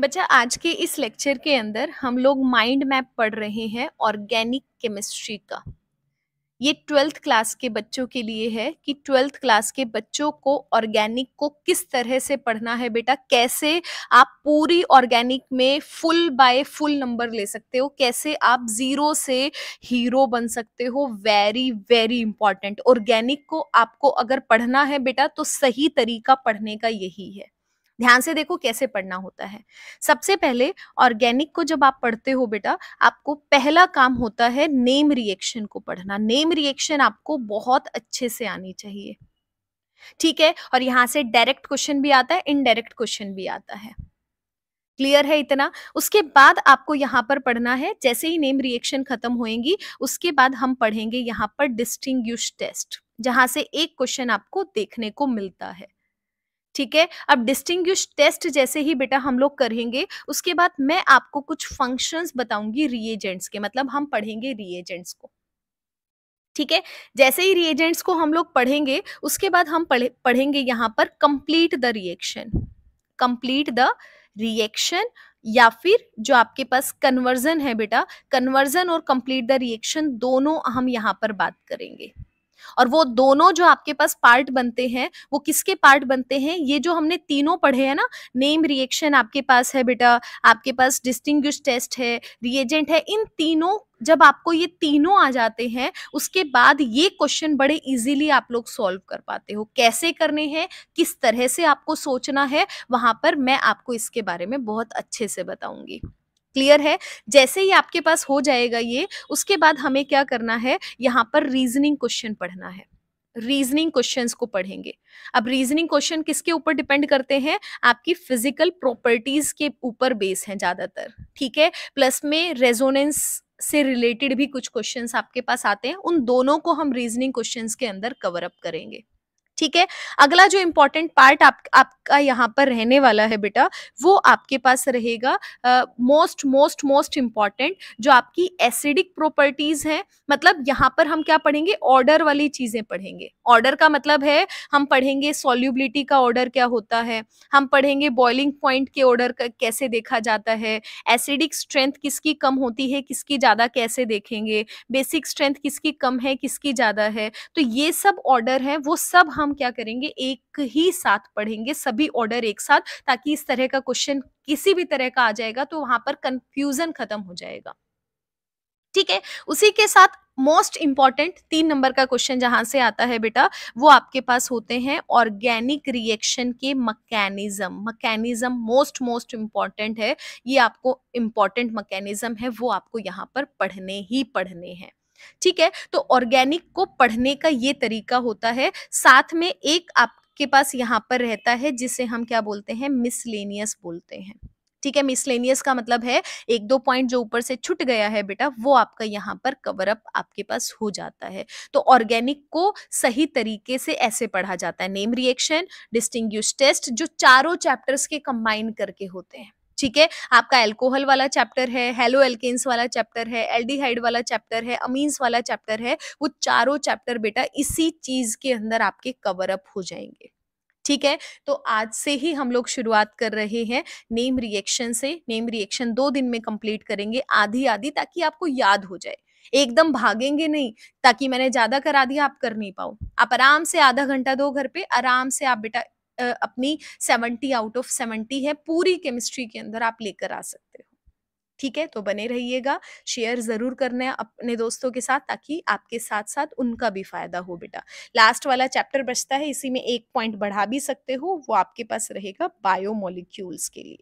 बच्चा आज के इस लेक्चर के अंदर हम लोग माइंड मैप पढ़ रहे हैं ऑर्गेनिक केमिस्ट्री का ये ट्वेल्थ क्लास के बच्चों के लिए है कि ट्वेल्थ क्लास के बच्चों को ऑर्गेनिक को किस तरह से पढ़ना है बेटा कैसे आप पूरी ऑर्गेनिक में फुल बाय फुल नंबर ले सकते हो कैसे आप जीरो से हीरो बन सकते हो वेरी वेरी इंपॉर्टेंट ऑर्गेनिक को आपको अगर पढ़ना है बेटा तो सही तरीका पढ़ने का यही है ध्यान से देखो कैसे पढ़ना होता है सबसे पहले ऑर्गेनिक को जब आप पढ़ते हो बेटा आपको पहला काम होता है नेम रिएक्शन को पढ़ना नेम रिएक्शन आपको बहुत अच्छे से आनी चाहिए ठीक है और यहाँ से डायरेक्ट क्वेश्चन भी आता है इनडायरेक्ट क्वेश्चन भी आता है क्लियर है इतना उसके बाद आपको यहाँ पर पढ़ना है जैसे ही नेम रिएक्शन खत्म होएंगी उसके बाद हम पढ़ेंगे यहाँ पर डिस्टिंग टेस्ट जहां से एक क्वेश्चन आपको देखने को मिलता है ठीक है अब डिस्टिंग टेस्ट जैसे ही बेटा हम लोग करेंगे उसके बाद मैं आपको कुछ फंक्शंस बताऊंगी रिएजेंट्स के मतलब हम पढ़ेंगे रिएजेंट्स को ठीक है जैसे ही रिएजेंट्स को हम लोग पढ़ेंगे उसके बाद हम पढ़े, पढ़ेंगे यहाँ पर complete the reaction complete the reaction या फिर जो आपके पास कन्वर्जन है बेटा कन्वर्जन और कंप्लीट द रिएक्शन दोनों हम यहाँ पर बात करेंगे और वो दोनों जो आपके पास पार्ट बनते हैं वो किसके पार्ट बनते हैं ये जो हमने तीनों पढ़े हैं ना नेम रिएक्शन आपके पास है बेटा आपके पास डिस्टिंग टेस्ट है रिएजेंट है इन तीनों जब आपको ये तीनों आ जाते हैं उसके बाद ये क्वेश्चन बड़े इजीली आप लोग सॉल्व कर पाते हो कैसे करने हैं किस तरह से आपको सोचना है वहां पर मैं आपको इसके बारे में बहुत अच्छे से बताऊंगी क्लियर है जैसे ही आपके पास हो जाएगा ये उसके बाद हमें क्या करना है यहाँ पर रीजनिंग क्वेश्चन पढ़ना है रीजनिंग क्वेश्चंस को पढ़ेंगे अब रीजनिंग क्वेश्चन किसके ऊपर डिपेंड करते हैं आपकी फिजिकल प्रॉपर्टीज के ऊपर बेस हैं ज्यादातर ठीक है प्लस में रेजोनेंस से रिलेटेड भी कुछ क्वेश्चंस आपके पास आते हैं उन दोनों को हम रीजनिंग क्वेश्चंस के अंदर कवर अप करेंगे ठीक है अगला जो इंपॉर्टेंट पार्ट आप आपका यहाँ पर रहने वाला है बेटा वो आपके पास रहेगा मोस्ट मोस्ट मोस्ट इम्पॉर्टेंट जो आपकी एसिडिक प्रॉपर्टीज है मतलब यहाँ पर हम क्या पढ़ेंगे ऑर्डर वाली चीजें पढ़ेंगे ऑर्डर का मतलब है हम पढ़ेंगे सॉल्युबिलिटी का ऑर्डर क्या होता है हम पढ़ेंगे बॉइलिंग पॉइंट के ऑर्डर कैसे देखा जाता है एसिडिक स्ट्रेंथ किसकी कम होती है किसकी ज्यादा कैसे देखेंगे बेसिक स्ट्रेंथ किसकी कम है किसकी ज्यादा है तो ये सब ऑर्डर है वो सब हम हम क्या करेंगे एक ही साथ पढ़ेंगे सभी ऑर्डर एक साथ ताकि इस तरह का क्वेश्चन किसी भी तरह का आ जाएगा तो वहां पर कंफ्यूजन खत्म हो जाएगा ठीक है उसी के साथ मोस्ट इंपॉर्टेंट तीन नंबर का क्वेश्चन जहां से आता है बेटा वो आपके पास होते हैं ऑर्गेनिक रिएक्शन के mechanism mechanism most most important है ये आपको इंपॉर्टेंट मकैनिज्म है वो आपको यहाँ पर पढ़ने ही पढ़ने हैं ठीक है तो ऑर्गेनिक को पढ़ने का ये तरीका होता है साथ में एक आपके पास यहाँ पर रहता है जिसे हम क्या बोलते हैं मिसलेनियस बोलते हैं ठीक है मिसलेनियस का मतलब है एक दो पॉइंट जो ऊपर से छुट गया है बेटा वो आपका यहाँ पर कवर अप आपके पास हो जाता है तो ऑर्गेनिक को सही तरीके से ऐसे पढ़ा जाता है नेम रिएक्शन डिस्टिंग टेस्ट जो चारों चैप्टर्स के कंबाइन करके होते हैं ठीक है आपका एल्कोहल वाला चैप्टर है हेलो एल्केन्स वाला चैप्टर है एल्डिहाइड वाला चैप्टर है अमीन्स वाला चैप्टर है वो चारों चैप्टर बेटा इसी चीज के अंदर आपके कवर अप हो जाएंगे ठीक है तो आज से ही हम लोग शुरुआत कर रहे हैं नेम रिएक्शन से नेम रिएक्शन दो दिन में कंप्लीट करेंगे आधी आधी ताकि आपको याद हो जाए एकदम भागेंगे नहीं ताकि मैंने ज्यादा करा दिया आप कर नहीं पाओ आप आराम से आधा घंटा दो घर पे आराम से आप बेटा अपनी सेवेंटी आउट ऑफ सेवेंटी है पूरी केमिस्ट्री के अंदर आप लेकर आ सकते हो ठीक है तो बने रहिएगा शेयर जरूर करना है अपने दोस्तों के साथ ताकि आपके साथ साथ उनका भी फायदा हो बेटा लास्ट वाला चैप्टर बचता है इसी में एक पॉइंट बढ़ा भी सकते हो वो आपके पास रहेगा बायोमोलिक्यूल्स के लिए